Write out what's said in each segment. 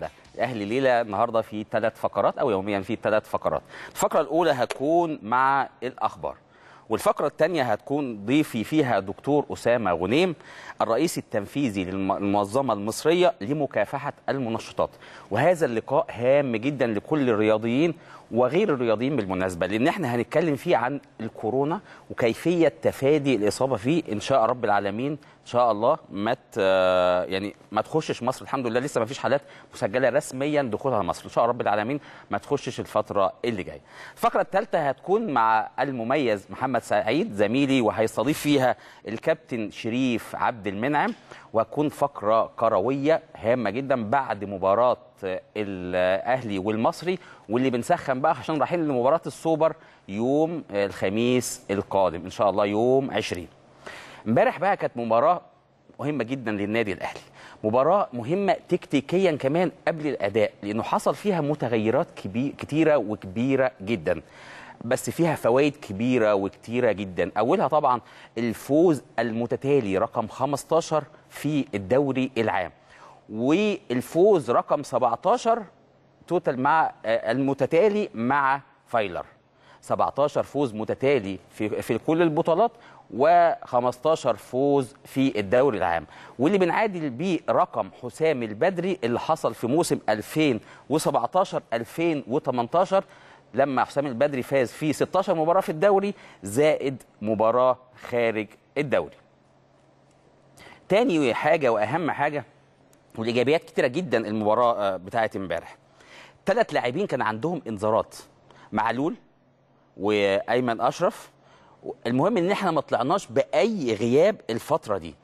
ده. الاهلي ليله النهارده في ثلاث فقرات او يوميا في ثلاث فقرات الفقره الاولى هتكون مع الاخبار والفقره الثانيه هتكون ضيفي فيها دكتور اسامه غنيم الرئيس التنفيذي للمنظمه المصريه لمكافحه المنشطات وهذا اللقاء هام جدا لكل الرياضيين وغير الرياضيين بالمناسبه لان احنا هنتكلم فيه عن الكورونا وكيفيه تفادي الاصابه فيه ان شاء رب العالمين ان شاء الله ما يعني ما تخشش مصر الحمد لله لسه ما فيش حالات مسجله رسميا دخولها مصر ان شاء رب العالمين ما تخشش الفتره اللي جايه الفقره الثالثه هتكون مع المميز محمد سعيد زميلي وهيستضيف فيها الكابتن شريف عبد المنعم وهتكون فقره كرويه هامه جدا بعد مباراه الاهلي والمصري واللي بنسخن بقى عشان رايحين لمباراه السوبر يوم الخميس القادم ان شاء الله يوم 20 امبارح بقى كانت مباراه مهمه جدا للنادي الاهلي مباراه مهمه تكتيكيا كمان قبل الاداء لانه حصل فيها متغيرات كبير كتيره وكبيره جدا بس فيها فوائد كبيره وكتيره جدا اولها طبعا الفوز المتتالي رقم 15 في الدوري العام والفوز رقم 17 توتال مع آه، المتتالي مع فايلر 17 فوز متتالي في في كل البطولات و15 فوز في الدوري العام واللي بنعادل بيه رقم حسام البدري اللي حصل في موسم 2017 2018 لما حسام البدري فاز في 16 مباراه في الدوري زائد مباراه خارج الدوري. تاني حاجه واهم حاجه والايجابيات كتيره جدا المباراه آه، بتاعه امبارح ثلاث لاعبين كان عندهم انذارات معلول وايمن اشرف المهم ان احنا ما طلعناش باي غياب الفتره دي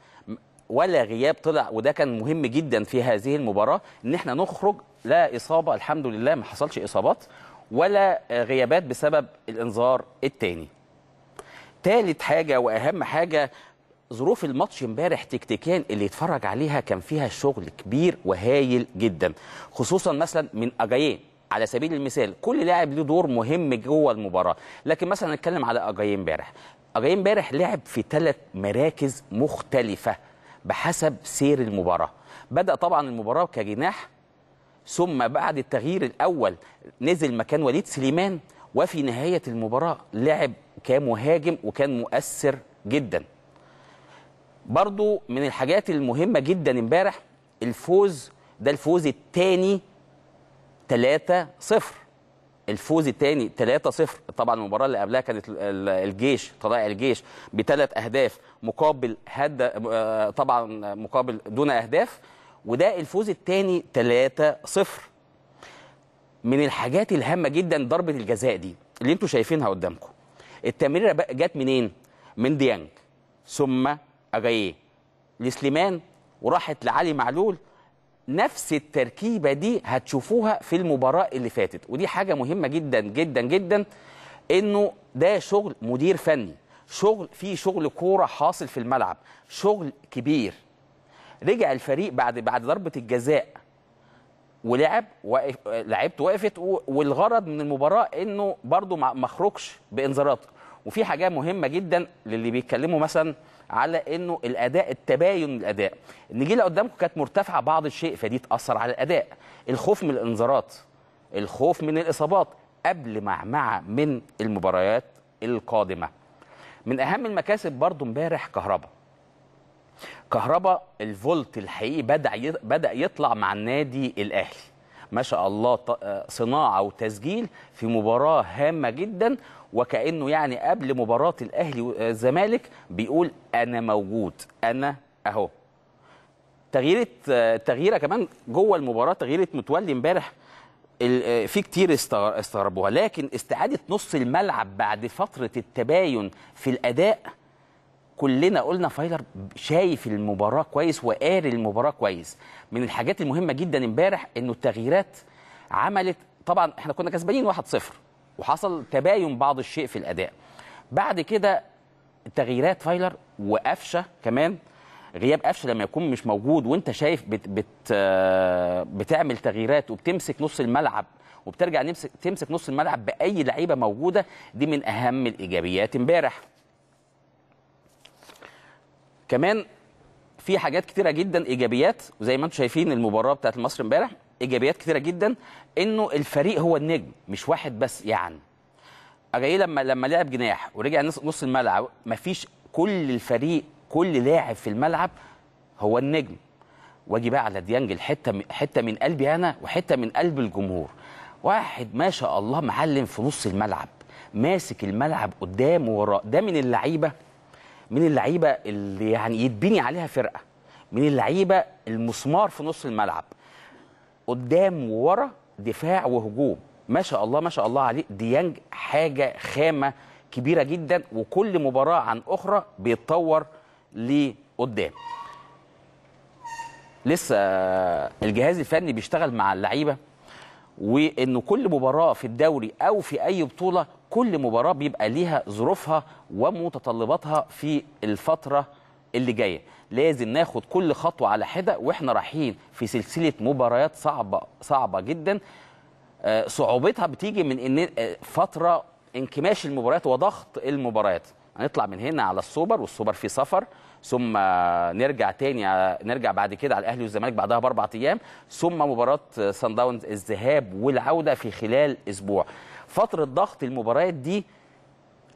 ولا غياب طلع وده كان مهم جدا في هذه المباراه ان احنا نخرج لا اصابه الحمد لله ما حصلش اصابات ولا غيابات بسبب الانذار الثاني ثالث حاجه واهم حاجه ظروف الماتش امبارح تكتيكيا اللي يتفرج عليها كان فيها شغل كبير وهايل جدا خصوصا مثلا من اجايين على سبيل المثال كل لاعب له دور مهم جوه المباراه لكن مثلا نتكلم على اجايين امبارح اجايين امبارح لعب في ثلاث مراكز مختلفه بحسب سير المباراه بدا طبعا المباراه كجناح ثم بعد التغيير الاول نزل مكان وليد سليمان وفي نهايه المباراه لعب كمهاجم وكان مؤثر جدا برضو من الحاجات المهمه جدا امبارح الفوز ده الفوز الثاني 3 0 الفوز الثاني 3 0 طبعا المباراه اللي قبلها كانت الجيش طلائع الجيش بثلاث اهداف مقابل هد آه، طبعا مقابل دون اهداف وده الفوز الثاني 3 0 من الحاجات الهامه جدا ضربه الجزاء دي اللي انتوا شايفينها قدامكم التمريره جت منين من ديانج ثم اجا ايه لسليمان وراحت لعلي معلول نفس التركيبه دي هتشوفوها في المباراه اللي فاتت ودي حاجه مهمه جدا جدا جدا انه ده شغل مدير فني شغل فيه شغل كوره حاصل في الملعب شغل كبير رجع الفريق بعد بعد ضربه الجزاء ولعب وقف لعبت وقفت والغرض من المباراه انه برضه ما خرجش بانذارات وفي حاجه مهمه جدا للي بيتكلموا مثلا على انه الاداء التباين الاداء النجيله قدامكم كانت مرتفعه بعض الشيء فدي تاثر على الاداء الخوف من الانذارات الخوف من الاصابات قبل معمعه من المباريات القادمه من اهم المكاسب برضو امبارح كهربا كهربا الفولت الحقيقي بدا بدا يطلع مع النادي الاهلي ما شاء الله آه، صناعه وتسجيل في مباراه هامه جدا وكانه يعني قبل مباراه الاهلي والزمالك آه، بيقول انا موجود انا اهو تغييره آه، تغييره كمان جوه المباراه تغييره متولي امبارح في كتير استغربوها لكن استعاده نص الملعب بعد فتره التباين في الاداء كلنا قلنا فايلر شايف المباراه كويس وقاري المباراه كويس من الحاجات المهمه جدا امبارح انه التغييرات عملت طبعا احنا كنا كسبانين 1-0 وحصل تباين بعض الشيء في الاداء بعد كده تغييرات فايلر وقفشه كمان غياب قفشه لما يكون مش موجود وانت شايف بت بت بتعمل تغييرات وبتمسك نص الملعب وبترجع تمسك نص الملعب باي لعيبه موجوده دي من اهم الايجابيات امبارح كمان في حاجات كتيره جدا ايجابيات وزي ما انتم شايفين المباراه بتاعت المصري امبارح ايجابيات كتيره جدا انه الفريق هو النجم مش واحد بس يعني اجاي لما لما لعب جناح ورجع نص الملعب مفيش كل الفريق كل لاعب في الملعب هو النجم واجي بقى على ديانج الحته حته من قلبي انا وحته من قلب الجمهور واحد ما شاء الله معلم في نص الملعب ماسك الملعب قدام وراء ده من اللعيبه من اللعيبه اللي يعني يتبني عليها فرقه من اللعيبه المسمار في نص الملعب قدام وورا دفاع وهجوم ما شاء الله ما شاء الله عليه ديانج حاجه خامه كبيره جدا وكل مباراه عن اخرى بيتطور لقدام لسه الجهاز الفني بيشتغل مع اللعيبه وانه كل مباراه في الدوري او في اي بطوله كل مباراه بيبقى ليها ظروفها ومتطلباتها في الفتره اللي جايه لازم ناخد كل خطوه على حده واحنا رايحين في سلسله مباريات صعبه صعبه جدا آه، صعوبتها بتيجي من ان آه، فتره انكماش المباريات وضغط المباريات هنطلع من هنا على السوبر والسوبر فيه سفر ثم نرجع تاني نرجع بعد كده على الاهلي والزمالك بعدها باربع ايام ثم مباراه سان داونز الذهاب والعوده في خلال اسبوع فتره ضغط المباريات دي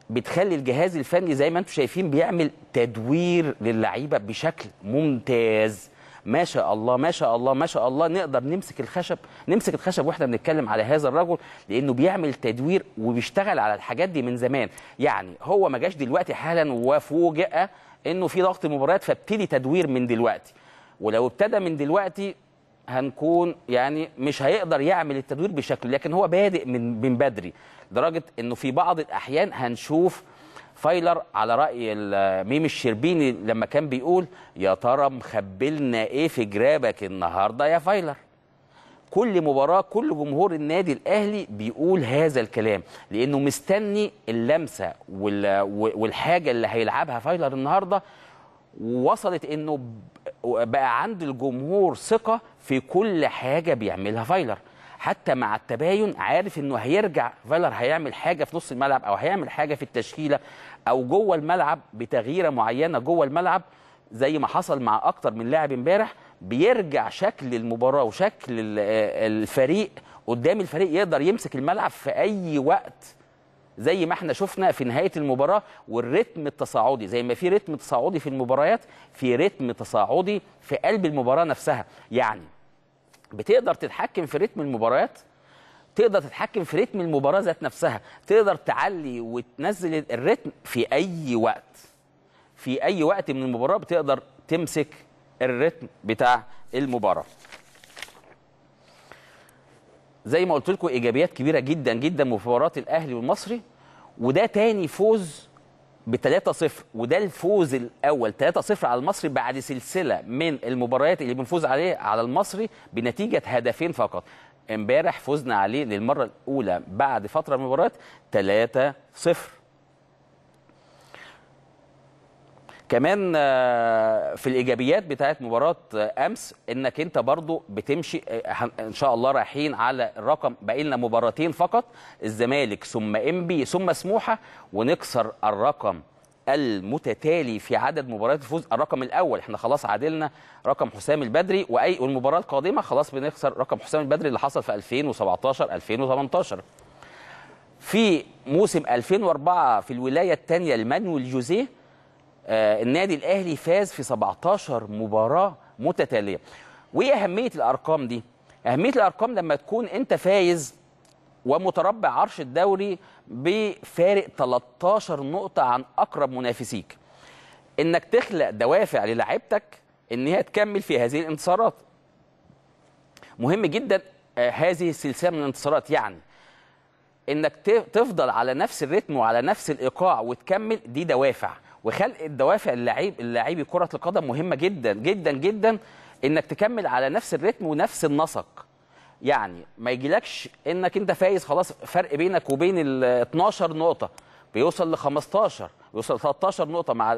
بتخلي الجهاز الفني زي ما انتم شايفين بيعمل تدوير للعيبه بشكل ممتاز ما شاء الله ما شاء الله ما شاء الله نقدر نمسك الخشب نمسك الخشب واحنا بنتكلم على هذا الرجل لانه بيعمل تدوير وبيشتغل على الحاجات دي من زمان يعني هو ما جاش دلوقتي حالا وفوجئ انه في ضغط مباريات فابتدي تدوير من دلوقتي ولو ابتدى من دلوقتي هنكون يعني مش هيقدر يعمل التدوير بشكل لكن هو بادئ من من بدري لدرجه انه في بعض الاحيان هنشوف فايلر على راي ميم الشربيني لما كان بيقول يا ترى مخبلنا ايه في جرابك النهارده يا فايلر كل مباراه كل جمهور النادي الاهلي بيقول هذا الكلام لانه مستني اللمسه والحاجه اللي هيلعبها فايلر النهارده وصلت انه بقى عند الجمهور ثقه في كل حاجه بيعملها فايلر حتى مع التباين عارف انه هيرجع فايلر هيعمل حاجه في نص الملعب او هيعمل حاجه في التشكيله او جوه الملعب بتغييره معينه جوه الملعب زي ما حصل مع اكتر من لاعب امبارح بيرجع شكل المباراه وشكل آه، الفريق قدام الفريق يقدر يمسك الملعب في اي وقت زي ما احنا شفنا في نهايه المباراه والريتم التصاعدي زي ما في ريتم تصاعدي في المباريات في ريتم تصاعدي في قلب المباراه نفسها يعني بتقدر تتحكم في ريتم المباريات تقدر تتحكم في ريتم المباراه ذات نفسها تقدر تعلي وتنزل الريتم في اي وقت في اي وقت من المباراه بتقدر تمسك الريتم بتاع المباراه زي ما قلت لكم ايجابيات كبيره جدا جدا مباراه الاهلي والمصري وده تاني فوز ب 3-0 وده الفوز الاول 3-0 على المصري بعد سلسله من المباريات اللي بنفوز عليه على المصري بنتيجه هدفين فقط امبارح فزنا عليه للمره الاولى بعد فتره من المباريات 3-0 كمان آه، في الايجابيات بتاعه مباراه آه، امس انك انت برضو بتمشي آه، ان شاء الله رايحين على الرقم باقي لنا مباراتين فقط الزمالك ثم انبي ثم سموحه ونكسر الرقم المتتالي في عدد مباريات الفوز الرقم الاول احنا خلاص عادلنا رقم حسام البدري واي والمباراه القادمه خلاص بنخسر رقم حسام البدري اللي حصل في 2017 2018 في موسم 2004 في الولايه الثانيه المانويل جوزيه آه، النادي الاهلي فاز في 17 مباراه متتاليه وايه اهميه الارقام دي اهميه الارقام لما تكون انت فايز ومتربع عرش الدوري بفارق 13 نقطه عن اقرب منافسيك انك تخلق دوافع للاعبتك ان هي تكمل في هذه الانتصارات مهم جدا آه، هذه السلسله من الانتصارات يعني انك تفضل على نفس الريتم وعلى نفس الايقاع وتكمل دي دوافع وخلق الدوافع اللعيب اللاعبي كره القدم مهمه جدا جدا جدا انك تكمل على نفس الريتم ونفس النسق يعني ما يجيلكش انك انت فايز خلاص فرق بينك وبين ال 12 نقطه بيوصل ل 15 بيوصل ل 13 نقطه مع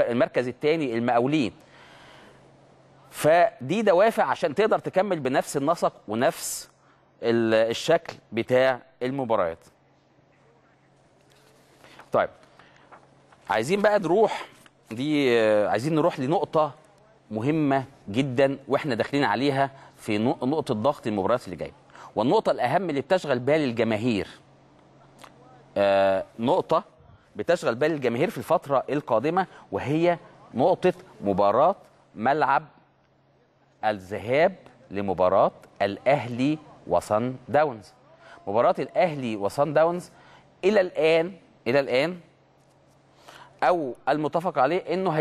المركز الثاني المقاولين فدي دوافع عشان تقدر تكمل بنفس النسق ونفس الشكل بتاع المباريات طيب عايزين بقى نروح دي عايزين نروح لنقطه مهمه جدا واحنا داخلين عليها في نقطه ضغط المباريات اللي جايه والنقطه الاهم اللي بتشغل بال الجماهير آه نقطه بتشغل بال الجماهير في الفتره القادمه وهي نقطه مباراه ملعب الذهاب لمباراه الاهلي وصن داونز مباراه الاهلي وصن داونز الى الان الى الان او المتفق عليه انه